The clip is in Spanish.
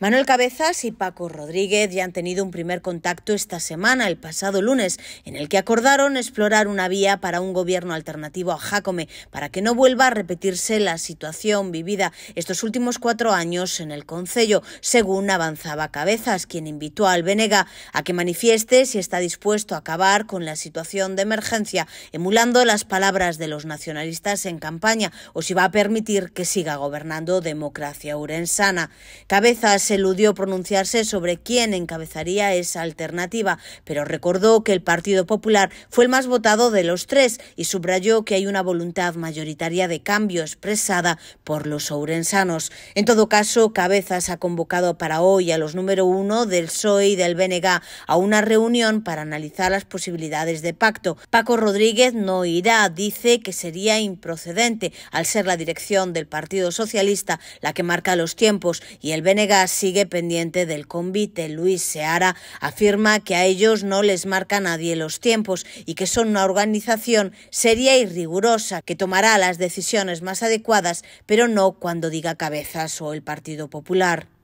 Manuel Cabezas y Paco Rodríguez ya han tenido un primer contacto esta semana, el pasado lunes, en el que acordaron explorar una vía para un gobierno alternativo a Jacome, para que no vuelva a repetirse la situación vivida estos últimos cuatro años en el Concello, según avanzaba Cabezas, quien invitó al Benega a que manifieste si está dispuesto a acabar con la situación de emergencia, emulando las palabras de los nacionalistas en campaña, o si va a permitir que siga gobernando democracia urensana. Cabezas eludió pronunciarse sobre quién encabezaría esa alternativa, pero recordó que el Partido Popular fue el más votado de los tres y subrayó que hay una voluntad mayoritaria de cambio expresada por los ourensanos. En todo caso, Cabezas ha convocado para hoy a los número uno del PSOE y del BNG a una reunión para analizar las posibilidades de pacto. Paco Rodríguez no irá, dice que sería improcedente al ser la dirección del Partido Socialista la que marca los tiempos y el BNG sigue pendiente del convite. Luis Seara afirma que a ellos no les marca nadie los tiempos y que son una organización seria y rigurosa que tomará las decisiones más adecuadas, pero no cuando diga cabezas o el Partido Popular.